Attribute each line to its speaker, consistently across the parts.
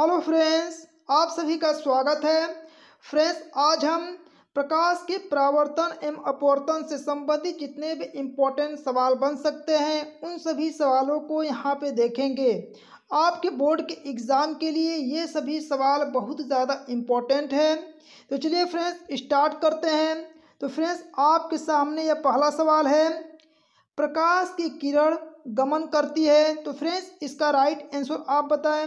Speaker 1: hello friends आप सभी का स्वागत है फ्रेंड्स आज हम प्रकाश के प्रावर्तन एवं अपवर्तन से संबंधित जितने भी इम्पोर्टेंट सवाल बन सकते हैं उन सभी सवालों को यहाँ पे देखेंगे आपके बोर्ड के एग्ज़ाम के लिए ये सभी सवाल बहुत ज़्यादा इम्पोर्टेंट हैं तो चलिए फ्रेंड्स स्टार्ट करते हैं तो फ्रेंड्स आपके सामने यह पहला सवाल है प्रकाश की किरण गमन करती है तो फ्रेंड्स इसका राइट आंसर आप बताएं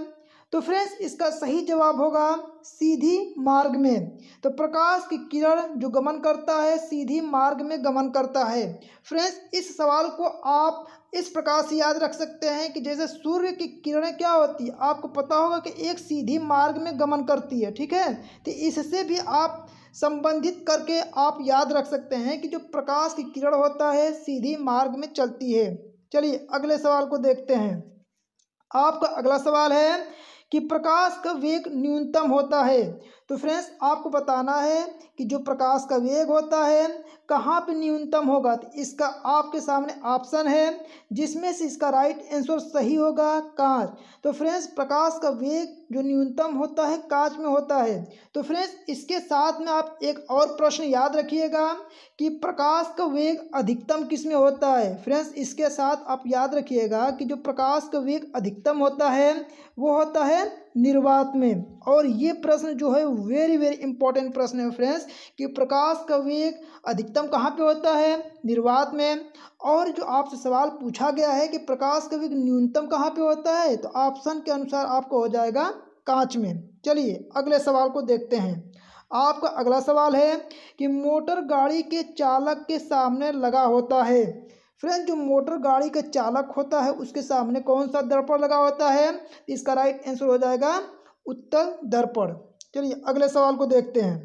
Speaker 1: तो फ्रेंड्स इसका सही जवाब होगा सीधी मार्ग में तो प्रकाश की किरण जो गमन करता है सीधी मार्ग में गमन करता है फ्रेंड्स इस सवाल को आप इस प्रकार से याद रख सकते हैं कि जैसे सूर्य की किरणें क्या होती है आपको पता होगा कि एक सीधी मार्ग में गमन करती है ठीक है तो इससे भी आप संबंधित करके आप याद रख सकते हैं कि जो प्रकाश की किरण होता है सीधी मार्ग में चलती है चलिए अगले सवाल को देखते हैं आपका अगला सवाल है कि प्रकाश का वेग न्यूनतम होता है तो फ्रेंड्स आपको बताना है कि जो प्रकाश का वेग होता है कहाँ पे न्यूनतम होगा तो इसका आपके सामने ऑप्शन है जिसमें से इसका राइट आंसर सही होगा कांच तो फ्रेंड्स प्रकाश का वेग जो न्यूनतम होता है कांच में होता है तो फ्रेंड्स इसके साथ में आप एक और प्रश्न याद रखिएगा कि प्रकाश का वेग अधिकतम किस में होता है फ्रेंड्स इसके साथ आप याद रखिएगा कि जो प्रकाश का वेग अधिकतम होता है वो होता है निर्वात में और ये प्रश्न जो है वेरी वेरी इंपॉर्टेंट प्रश्न है फ्रेंड्स कि प्रकाश का वेग अधिकतम कहाँ पे होता है निर्वात में और जो आपसे सवाल पूछा गया है कि प्रकाश का वेग न्यूनतम कहाँ पे होता है तो ऑप्शन के अनुसार आपको हो जाएगा कांच में चलिए अगले सवाल को देखते हैं आपका अगला सवाल है कि मोटर गाड़ी के चालक के सामने लगा होता है फ्रेंड जो मोटर गाड़ी का चालक होता है उसके सामने कौन सा दर्पण लगा होता है इसका राइट आंसर हो जाएगा उत्तर दर्पण चलिए अगले सवाल को देखते हैं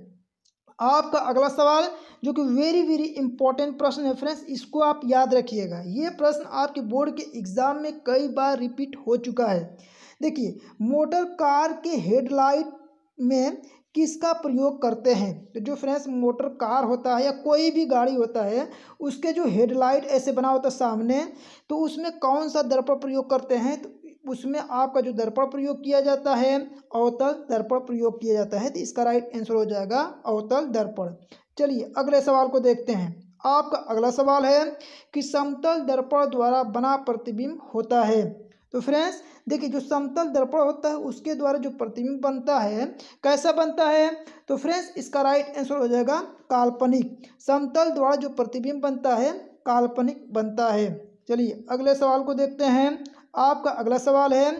Speaker 1: आपका अगला सवाल जो कि वेरी वेरी इंपॉर्टेंट प्रश्न है फ्रेंड्स इसको आप याद रखिएगा ये प्रश्न आपके बोर्ड के एग्ज़ाम में कई बार रिपीट हो चुका है देखिए मोटर कार के हेडलाइट में किसका प्रयोग करते हैं तो जो फ्रेंड्स मोटर कार होता है या कोई भी गाड़ी होता है उसके जो हेडलाइट ऐसे बना होता है सामने तो उसमें कौन सा दर्पण प्रयोग करते हैं तो उसमें आपका जो दर्पण प्रयोग किया जाता है अवतल दर्पण प्रयोग किया जाता है तो इसका राइट आंसर हो जाएगा अवतल दर्पण चलिए अगले सवाल को देखते हैं आपका अगला सवाल है कि समतल दर्पण द्वारा बना प्रतिबिंब होता है तो फ्रेंड्स देखिए जो समतल दर्पण होता है उसके द्वारा जो प्रतिबिंब बनता है कैसा बनता है तो फ्रेंड्स इसका राइट आंसर हो जाएगा काल्पनिक समतल द्वारा जो प्रतिबिंब बनता है काल्पनिक बनता है चलिए अगले सवाल को देखते हैं आपका अगला सवाल है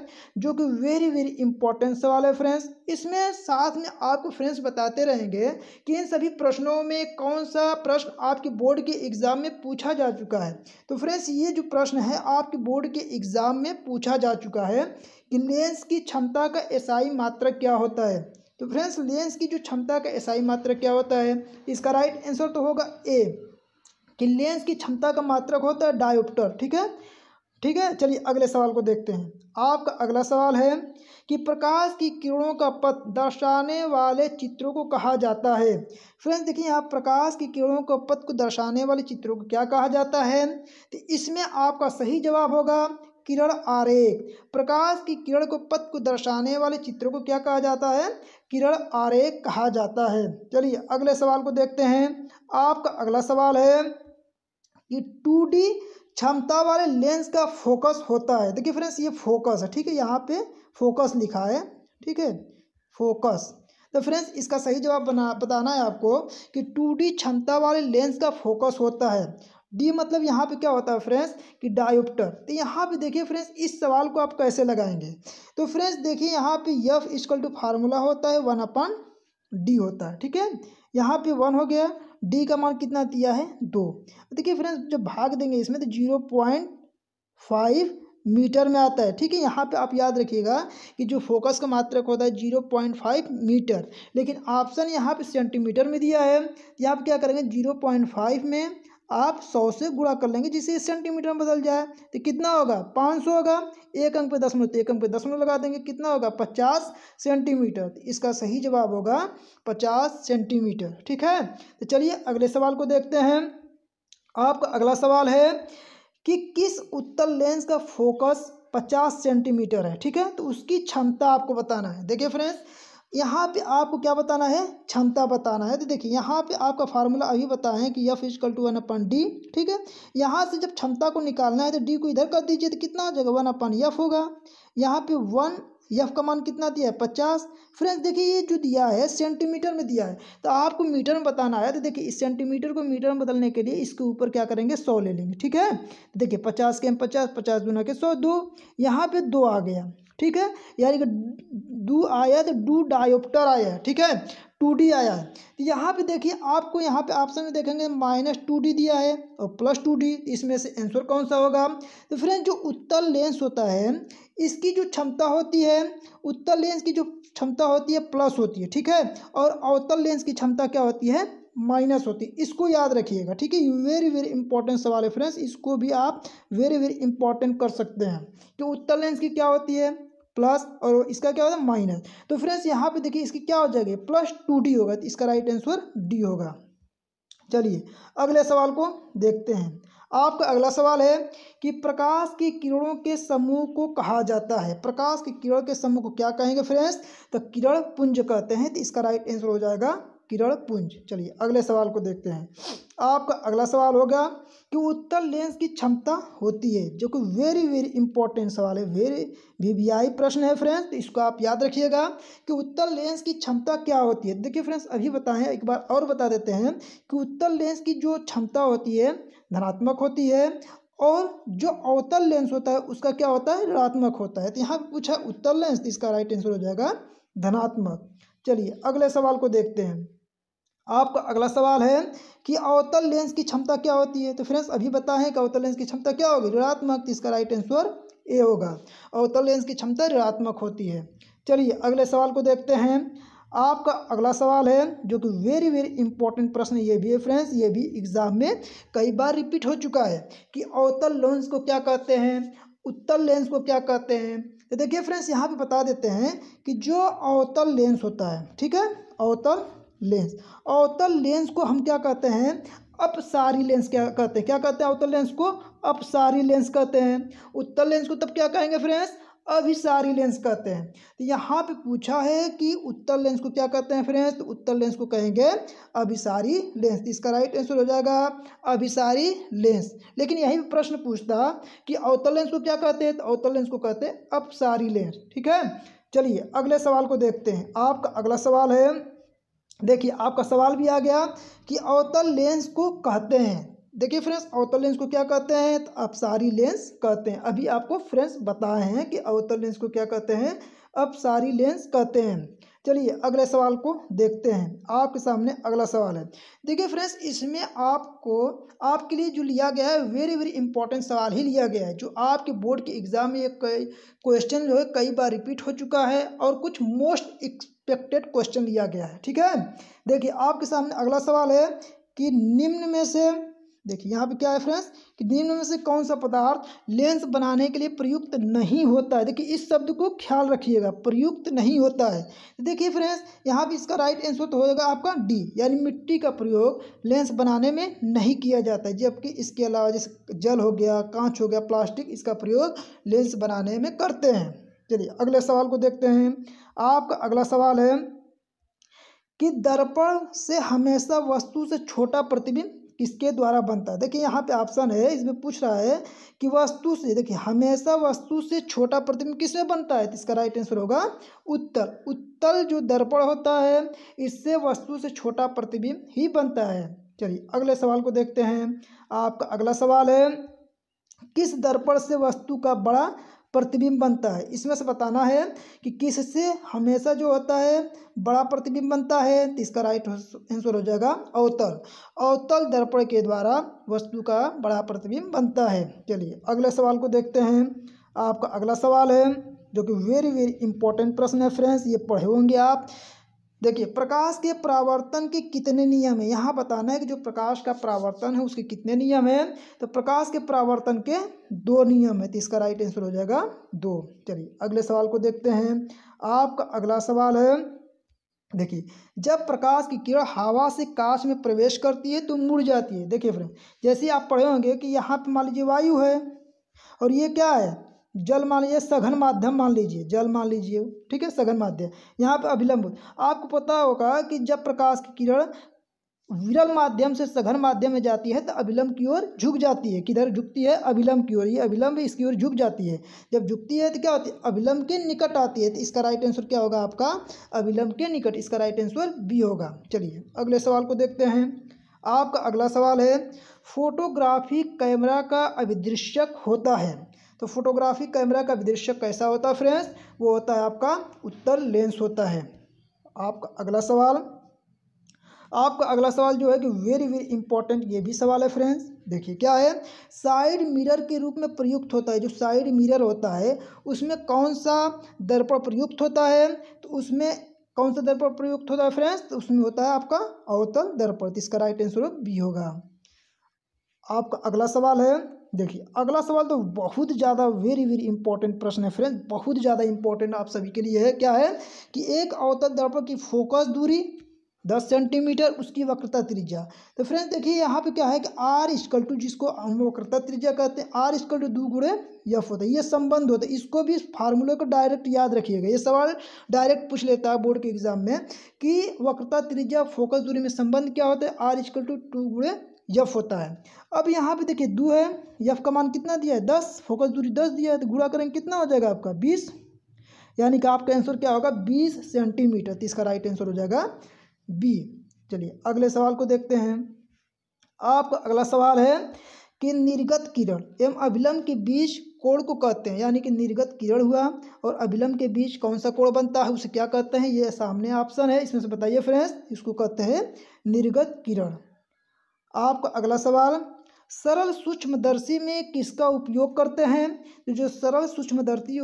Speaker 1: जो कि वेरी वेरी इंपॉर्टेंट सवाल है फ्रेंड्स इसमें साथ में आपको फ्रेंड्स बताते रहेंगे कि इन सभी प्रश्नों में कौन सा प्रश्न आपके बोर्ड के एग्ज़ाम में पूछा जा चुका है तो फ्रेंड्स ये जो प्रश्न है आपके बोर्ड के एग्ज़ाम में पूछा जा चुका है कि लेंस की क्षमता का ऐसाई मात्र क्या होता है तो फ्रेंड्स लेंस की जो क्षमता का ऐसाई मात्र क्या होता है इसका राइट आंसर तो होगा ए कि लेंस की क्षमता का मात्रक होता है डायोप्टर ठीक है ठीक है चलिए अगले सवाल को देखते हैं आपका अगला सवाल है कि प्रकाश की किरणों का पथ दर्शाने वाले चित्रों को कहा जाता है फ्रेंड्स देखिए यहाँ प्रकाश की किरणों का पथ को दर्शाने वाले चित्रों को क्या कहा जाता है तो इसमें आपका सही जवाब होगा किरण आरेख प्रकाश की किरण को पथ को दर्शाने वाले चित्रों को क्या कहा जाता है किरण आरेख कहा जाता है चलिए अगले सवाल को देखते हैं आपका अगला सवाल है कि टू डी क्षमता वाले लेंस का फोकस होता है देखिए फ्रेंड्स ये फोकस है ठीक है यहाँ पे फोकस लिखा है ठीक है फोकस तो फ्रेंड्स इसका सही जवाब बना बताना है आपको कि टू क्षमता वाले लेंस का फोकस होता है डी मतलब यहाँ पे क्या होता है फ्रेंड्स कि डायोप्टर तो यहाँ पे देखिए फ्रेंड्स इस सवाल को आप कैसे लगाएंगे तो फ्रेंड्स देखिए यहाँ पे यफ इजकल टू फार्मूला होता है वन अपन डी होता है ठीक है यहाँ पे वन हो गया डी का मान कितना दिया है दो देखिए फ्रेंड्स जब भाग देंगे इसमें तो जीरो पॉइंट फाइव मीटर में आता है ठीक है यहाँ पे आप याद रखिएगा कि जो फोकस का मात्रक होता है जीरो पॉइंट फाइव मीटर लेकिन ऑप्शन यहाँ पे सेंटीमीटर में दिया है यहाँ पर क्या करेंगे जीरो पॉइंट फाइव में आप सौ से गुणा कर लेंगे जिसे सेंटीमीटर में बदल जाए तो कितना होगा पाँच सौ होगा एक अंक पे दस मिनट एक अंक पे दसमलव लगा देंगे कितना होगा पचास सेंटीमीटर तो इसका सही जवाब होगा पचास सेंटीमीटर ठीक है तो चलिए अगले सवाल को देखते हैं आपका अगला सवाल है कि किस उत्तल लेंस का फोकस पचास सेंटीमीटर है ठीक है तो उसकी क्षमता आपको बताना है देखिए फ्रेंड्स यहाँ पे आपको क्या बताना है क्षमता बताना है तो देखिए यहाँ पे आपका फार्मूला अभी बताया है कि f equal to one upon d ठीक है यहाँ से जब क्षमता को निकालना है तो डी को इधर कर दीजिए तो कितना हो जाएगा वन अपन यफ होगा यहाँ पे वन यफ का मान कितना दिया है पचास फ्रेंड्स देखिए ये जो दिया है सेंटीमीटर में दिया है तो आपको मीटर में बताना है तो देखिए इस सेंटीमीटर को मीटर में बदलने के लिए इसके ऊपर क्या करेंगे सौ ले लेंगे ठीक है तो देखिए पचास के एम पचास पचास गुना के सौ दो यहाँ पे दो आ गया ठीक है यानी कि डू आया तो डू डायोप्टर आया है ठीक है टू डी आया है तो यहाँ पे देखिए आपको यहाँ पे ऑप्शन में देखेंगे माइनस टू डी दिया है और प्लस टू डी इसमें से आंसर कौन सा होगा तो फ्रेंड जो उत्तर लेंस होता है इसकी जो क्षमता होती है उत्तर लेंस की जो क्षमता होती है प्लस होती है ठीक है और अवतल लेंस की क्षमता क्या होती है माइनस होती है इसको याद रखिएगा ठीक है वेरी वेरी इंपॉर्टेंट सवाल है फ्रेंड्स इसको भी आप वेरी वेरी इंपॉर्टेंट कर सकते हैं कि उत्तर लेंस की क्या होती है प्लस और इसका क्या होता है माइनस तो फ्रेंड्स यहाँ पे देखिए इसकी क्या हो जाएगी प्लस टू डी होगा तो इसका राइट आंसर डी होगा चलिए अगले सवाल को देखते हैं आपका अगला सवाल है कि प्रकाश की किरणों के समूह को कहा जाता है प्रकाश की किरण के समूह को क्या कहेंगे फ्रेंड्स तो किरण पुंज कहते हैं तो इसका राइट आंसर हो जाएगा किरण पुंज चलिए अगले सवाल को देखते हैं आपका अगला सवाल होगा कि उत्तल लेंस की क्षमता होती है जो कि वेरी वेरी इंपॉर्टेंट सवाल है वेरी वी वी आई प्रश्न है फ्रेंड्स तो इसको आप याद रखिएगा कि उत्तल लेंस की क्षमता क्या होती है देखिए फ्रेंड्स अभी बताएं एक बार और बता देते हैं कि उत्तल लेंस की जो क्षमता होती है धनात्मक होती है और जो अवतल लेंस होता है उसका क्या होता है ऋणात्मक होता है तो यहाँ पूछा उत्तल लेंस तो इसका राइट आंसर हो जाएगा धनात्मक चलिए अगले सवाल को देखते हैं आपका अगला सवाल है कि अवतल लेंस की क्षमता क्या होती है तो फ्रेंड्स अभी बताएं कि अवतल लेंस की क्षमता क्या होगी ऋणात्मक तो इसका राइट आंसर ए होगा अवतल लेंस की क्षमता ऋणात्मक होती है चलिए अगले सवाल को देखते हैं आपका अगला सवाल है जो कि वेरी वेरी इंपॉर्टेंट प्रश्न ये भी है फ्रेंड्स ये भी एग्जाम में कई बार रिपीट हो चुका है कि अवतल लेंस को क्या कहते हैं उत्तल लेंस को क्या कहते हैं तो देखिए फ्रेंड्स यहाँ पे बता देते हैं कि जो अवतल लेंस होता है ठीक है अवतल लेंस अवतल लेंस को हम क्या कहते हैं अपसारी लेंस क्या कहते हैं क्या कहते हैं अवतल लेंस को अपसारी लेंस कहते हैं उत्तल लेंस को तब क्या कहेंगे फ्रेंड्स अभिसारी लेंस कहते हैं तो यहाँ पे पूछा है कि उत्तर लेंस को क्या कहते हैं फ्रेंड्स तो उत्तर लेंस को कहेंगे अभिसारी लेंस तो इसका राइट आंसर हो जाएगा अभिसारी लेंस लेकिन यही प्रश्न पूछता कि अवतल लेंस को क्या कहते हैं तो अवतल लेंस को कहते हैं अपसारी लेंस ठीक है चलिए अगले सवाल को देखते हैं आपका अगला सवाल है देखिए आपका सवाल भी आ गया कि अवतल लेंस को कहते हैं देखिए फ्रेंड्स अवतल लेंस को क्या कहते हैं तो अपसारी लेंस कहते हैं अभी आपको फ्रेंड्स बताए हैं कि अवतल लेंस को क्या कहते हैं अपसारी लेंस कहते हैं चलिए अगले सवाल को देखते हैं आपके सामने अगला सवाल है देखिए फ्रेंड्स इसमें आपको आपके लिए जो लिया गया है वेरी वेरी इंपॉर्टेंट सवाल ही लिया गया है जो आपके बोर्ड के एग्ज़ाम में एक क्वेश्चन जो है कई बार रिपीट हो चुका है और कुछ मोस्ट एक्सपेक्टेड क्वेश्चन लिया गया है ठीक है देखिए आपके सामने अगला सवाल है कि निम्न में से देखिए यहाँ पे क्या है फ्रेंड्स कि निम्न में से कौन सा पदार्थ लेंस बनाने के लिए प्रयुक्त नहीं होता है देखिए इस शब्द को ख्याल रखिएगा प्रयुक्त नहीं होता है देखिए फ्रेंड्स यहाँ पे इसका राइट आंसर तो होगा आपका डी यानी मिट्टी का प्रयोग लेंस बनाने में नहीं किया जाता है जबकि इसके अलावा जैसे जल हो गया कांच हो गया प्लास्टिक इसका प्रयोग लेंस बनाने में करते हैं चलिए अगले सवाल को देखते हैं आपका अगला सवाल है कि दर्पण से हमेशा वस्तु से छोटा प्रतिबिंब किसके द्वारा बनता है देखिए यहाँ पे ऑप्शन है इसमें पूछ रहा है कि वस्तु से देखिए हमेशा वस्तु से छोटा प्रतिबिंब किसमें बनता है तो इसका राइट आंसर होगा उत्तल उत्तल जो दर्पण होता है इससे वस्तु से छोटा प्रतिबिंब ही बनता है चलिए अगले सवाल को देखते हैं आपका अगला सवाल है किस दर्पण से वस्तु का बड़ा प्रतिबिंब बनता है इसमें से बताना है कि किससे हमेशा जो होता है बड़ा प्रतिबिंब बनता है तो इसका राइट आंसर हो जाएगा अवतल अवतल दर्पण के द्वारा वस्तु का बड़ा प्रतिबिंब बनता है चलिए अगले सवाल को देखते हैं आपका अगला सवाल है जो कि वेरी वेरी इंपॉर्टेंट प्रश्न है फ्रेंड्स ये पढ़े होंगे आप देखिए प्रकाश के परावर्तन के कितने नियम है यहाँ बताना है कि जो प्रकाश का परावर्तन है उसके कितने नियम है तो प्रकाश के परावर्तन के दो नियम है तो इसका राइट आंसर हो जाएगा दो चलिए अगले सवाल को देखते हैं आपका अगला सवाल है देखिए जब प्रकाश की किरण हवा से काश में प्रवेश करती है तो मुड़ जाती है देखिए फ्रेंड जैसे आप पढ़े होंगे कि यहाँ पर मान लीजिए वायु है और ये क्या है जल मान लीजिए सघन माध्यम मान लीजिए जल मान लीजिए ठीक है सघन माध्यम यहाँ पर अभिलंब आपको पता होगा कि जब प्रकाश की किरण विरल माध्यम से सघन माध्यम में जाती है तो अभिलंब की ओर झुक जाती है किधर झुकती है अभिलंब की ओर ये अभिलंब इसकी ओर झुक जाती है जब झुकती है तो क्या होती है अभिलंब के निकट आती है तो इसका राइट आंसर क्या होगा आपका अभिलंब के निकट इसका राइट आंसर बी होगा चलिए अगले सवाल को देखते हैं आपका अगला सवाल है फोटोग्राफी कैमरा का अभिदृश्यक होता है तो फोटोग्राफी कैमरा का दृश्य कैसा होता है फ्रेंड्स वो होता है आपका उत्तर लेंस होता है आपका अगला सवाल आपका अगला सवाल जो है कि वेरी वेरी इंपॉर्टेंट ये भी सवाल है फ्रेंड्स देखिए क्या है साइड मिरर के रूप में प्रयुक्त होता है जो साइड मिरर होता है उसमें कौन सा दर्पण प्रयुक्त होता है तो उसमें कौन सा दर्पण प्रयुक्त होता है फ्रेंड्स तो उसमें होता है आपका अवतल दर्पण तो इसका राइट आंसर बी होगा आपका अगला सवाल है देखिए अगला सवाल तो बहुत ज़्यादा वेरी वेरी इंपॉर्टेंट प्रश्न है फ्रेंड बहुत ज़्यादा इंपॉर्टेंट आप सभी के लिए है क्या है कि एक अवतल दर्पण की फोकस दूरी दस सेंटीमीटर उसकी वक्रता त्रिज्या तो फ्रेंड देखिए यहाँ पे क्या है कि आर स्कल टू जिसको हम वक्रता त्रिज्या कहते हैं आर स्कल टू दू गुड़े यफ होता है ये संबंध होता है इसको भी इस फार्मूले को डायरेक्ट याद रखिएगा ये सवाल डायरेक्ट पूछ लेता है बोर्ड के एग्जाम में कि वक्रता त्रिज्या फोकस दूरी में संबंध क्या होता है आर स्कल टू टू गुड़े यफ होता है अब यहाँ पे देखिए दो है यफ का मान कितना दिया है दस फोकस दूरी दस दिया है तो गुड़ा करेंगे कितना हो जाएगा आपका बीस यानी कि आपका आंसर क्या होगा बीस सेंटीमीटर तो इसका राइट आंसर हो जाएगा बी चलिए अगले सवाल को देखते हैं आपका अगला सवाल है कि निर्गत किरण एवं अभिलम्ब के बीच कोण को कहते हैं यानी कि निर्गत किरण हुआ और अभिलम्ब के बीच कौन सा कोण बनता है उसे क्या कहते हैं ये सामने ऑप्शन है इसमें से बताइए फ्रेंड्स इसको कहते हैं निर्गत किरण आपका अगला सवाल सरल सूक्ष्मदर्शी में किसका उपयोग करते हैं तो जो सरल सूक्ष्मदर्शी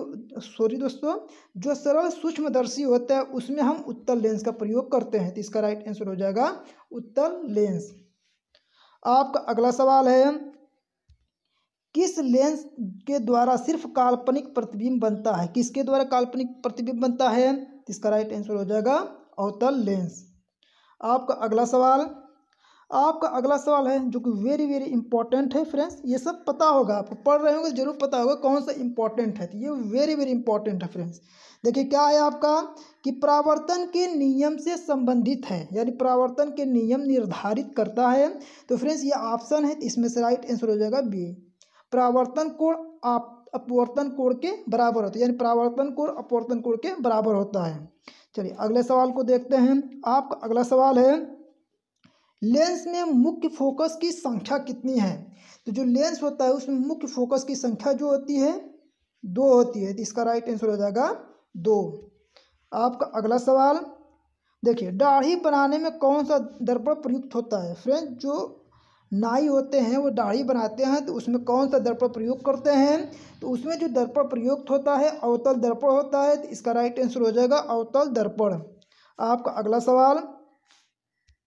Speaker 1: सॉरी दोस्तों जो सरल सूक्ष्मदर्शी होता है उसमें हम उत्तल लेंस का प्रयोग करते हैं तो इसका राइट आंसर हो जाएगा उत्तल लेंस आपका अगला सवाल है किस लेंस के द्वारा सिर्फ काल्पनिक प्रतिबिंब बनता है किसके द्वारा काल्पनिक प्रतिबिंब बनता है तो इसका राइट आंसर हो जाएगा अवतल लेंस आपका अगला सवाल आपका अगला सवाल है जो कि वेरी वेरी इंपॉर्टेंट है फ्रेंड्स ये सब पता होगा आपको पढ़ रहे होंगे जरूर पता होगा कौन सा इंपॉर्टेंट है तो ये वेरी वेरी इंपॉर्टेंट है फ्रेंड्स देखिए क्या है आपका कि प्रावर्तन के नियम से संबंधित है यानी प्रावर्तन के नियम निर्धारित करता है तो फ्रेंड्स ये ऑप्शन है तो इसमें से राइट आंसर हो जाएगा बी प्रावर्तन कोण आप अपवर्तन कोण के बराबर होता है यानी प्रावर्तन कोण अपवर्तन कोण के बराबर होता है चलिए अगले सवाल को देखते हैं आपका अगला सवाल है लेंस में मुख्य फोकस की संख्या कितनी है तो जो लेंस होता है उसमें मुख्य फोकस की संख्या जो होती है दो होती है तो इसका राइट आंसर हो जाएगा दो आपका अगला सवाल देखिए दाढ़ी बनाने में कौन सा दर्पण प्रयुक्त होता है फ्रेंड जो नाई होते हैं वो दाढ़ी बनाते हैं तो उसमें कौन सा दर्पण प्रयोग करते हैं तो उसमें जो दर्पण प्रयुक्त होता है अवतल दर्पण होता है तो इसका राइट आंसर हो जाएगा अवतल दर्पण आपका अगला सवाल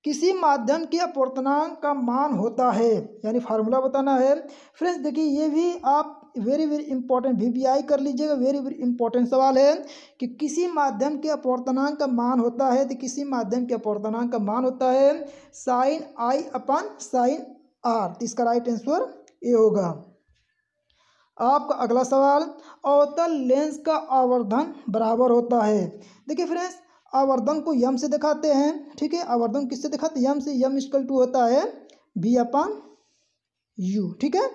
Speaker 1: किसी माध्यम के अपवर्तनांक का मान होता है यानी फार्मूला बताना है फ्रेंड्स देखिए ये भी आप वेरी वेरी इंपॉर्टेंट वी कर लीजिएगा वेरी वेरी इंपॉर्टेंट सवाल है कि किसी माध्यम के अपवर्तनांक का मान होता है तो किसी माध्यम के अपवर्तनांक का मान होता है sine i upon sine r तो इसका राइट आंसर ए होगा आपका अगला सवाल अवतल लेंस का आवर्धन बराबर होता है देखिए फ्रेंड्स आवर्धन को यम से दिखाते हैं ठीक है आवर्धन किससे दिखाते हैं यम से यम इजकल टू होता है बी अपन यू ठीक है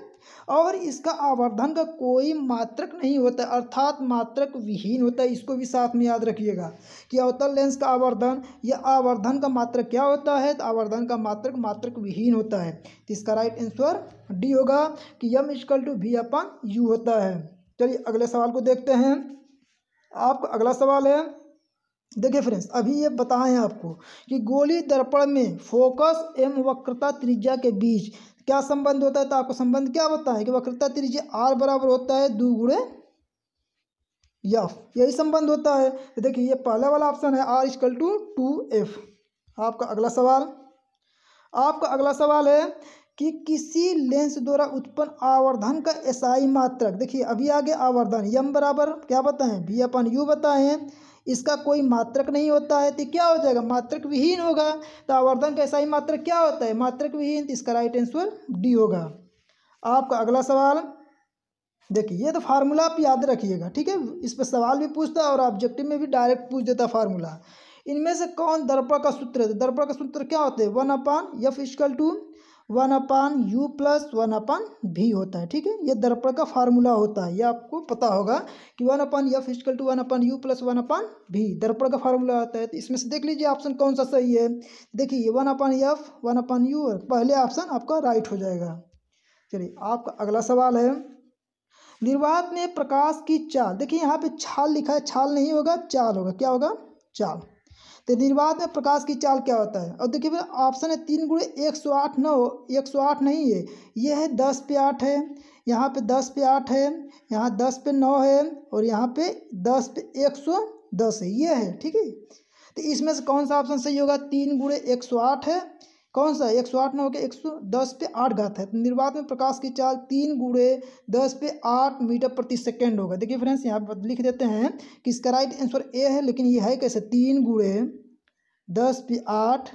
Speaker 1: और इसका आवर्धन का कोई मात्रक नहीं होता अर्थात मात्रक विहीन होता है इसको भी साथ में याद रखिएगा कि अवतल लेंस का आवर्धन या आवर्धन का मात्रक क्या होता है तो आवर्धन का मात्रक मात्रक विहीन होता है तो इसका राइट आंसर डी होगा कि यम इजकल टू भी अपन यू होता है चलिए अगले सवाल को देखते हैं आपका अगला सवाल है देखिए फ्रेंड्स अभी ये बताएं आपको कि गोली दर्पण में फोकस एवं वक्रता त्रिज्या के बीच क्या संबंध होता है तो आपको संबंध क्या होता है कि वक्रता त्रिज्या आर बराबर होता है दो गुड़े यफ यही संबंध होता है तो देखिए ये पहला वाला ऑप्शन है r equal to two f आपका अगला सवाल आपका अगला सवाल है कि किसी लेंस द्वारा उत्पन्न आवर्धन का एसआई मात्रक देखिए अभी आगे आवर्धन यम बराबर क्या बताएं बी अपन यू बताएं इसका कोई मात्रक नहीं होता है तो क्या हो जाएगा मात्रक विहीन होगा तो आवर्धन का ऐसा ही मात्रक क्या होता है मात्रक विहीन तो इसका राइट आंसर डी होगा आपका अगला सवाल देखिए ये तो फार्मूला आप याद रखिएगा ठीक है इस पर सवाल भी पूछता और ऑब्जेक्टिव में भी डायरेक्ट पूछ देता फार्मूला इनमें से कौन दर्पण का सूत्र है तो दर्पण का सूत्र क्या होता है one upon f equal to one upon u plus one upon v होता है ठीक है ये दर्पण का फार्मूला होता है ये आपको पता होगा कि one upon f equal to one upon u plus one upon v दर्पण का फार्मूला होता है तो इसमें से देख लीजिए ऑप्शन कौन सा सही है देखिए one upon f one upon u पहले ऑप्शन आपका राइट हो जाएगा चलिए आपका अगला सवाल है निर्वात में प्रकाश की चाल देखिए यहाँ पे छाल लिखा है छाल नहीं होगा चाल होगा क्या होगा चाल तो निर्वाध में प्रकाश की चाल क्या होता है और देखिए फिर ऑप्शन है तीन गुड़े एक सौ आठ न हो एक सौ आठ नहीं है यह है दस पे आठ है यहाँ पे दस पे आठ है यहाँ दस पे नौ है और यहाँ पे दस पे एक सौ दस है ये है ठीक है तो इसमें से कौन सा ऑप्शन सही होगा तीन गुड़े एक सौ आठ है कौन सा एक सौ आठ नौ होकर एक सौ दस पे आठ घात है तो निर्वात में प्रकाश की चाल तीन गुड़े दस पे आठ मीटर प्रति सेकेंड होगा देखिए फ्रेंड्स यहाँ पर लिख देते हैं कि इसका राइट आंसर ए है लेकिन ये है कैसे तीन गुड़े दस आठ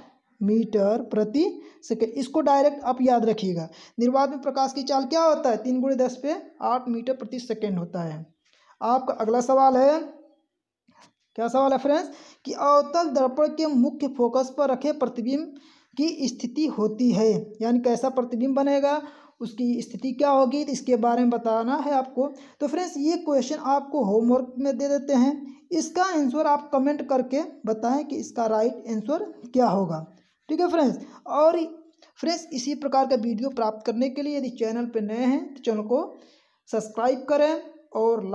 Speaker 1: मीटर प्रति सेकेंड इसको डायरेक्ट आप याद रखिएगा निर्वात में प्रकाश की चाल क्या होता है तीन गुड़े दस पे आठ मीटर प्रति सेकेंड होता है आपका अगला सवाल है क्या सवाल है फ्रेंड्स कि अवतल दर्पण के मुख्य फोकस पर रखे प्रतिबिंब की स्थिति होती है यानी कैसा प्रतिबिंब बनेगा उसकी स्थिति क्या होगी तो इसके बारे में बताना है आपको तो फ्रेंड्स ये क्वेश्चन आपको होमवर्क में दे देते हैं इसका आंसर आप कमेंट करके बताएं कि इसका राइट आंसर क्या होगा ठीक है फ्रेंड्स और फ्रेंड्स इसी प्रकार का वीडियो प्राप्त करने के लिए यदि चैनल पर नए हैं तो चैनल को सब्सक्राइब करें और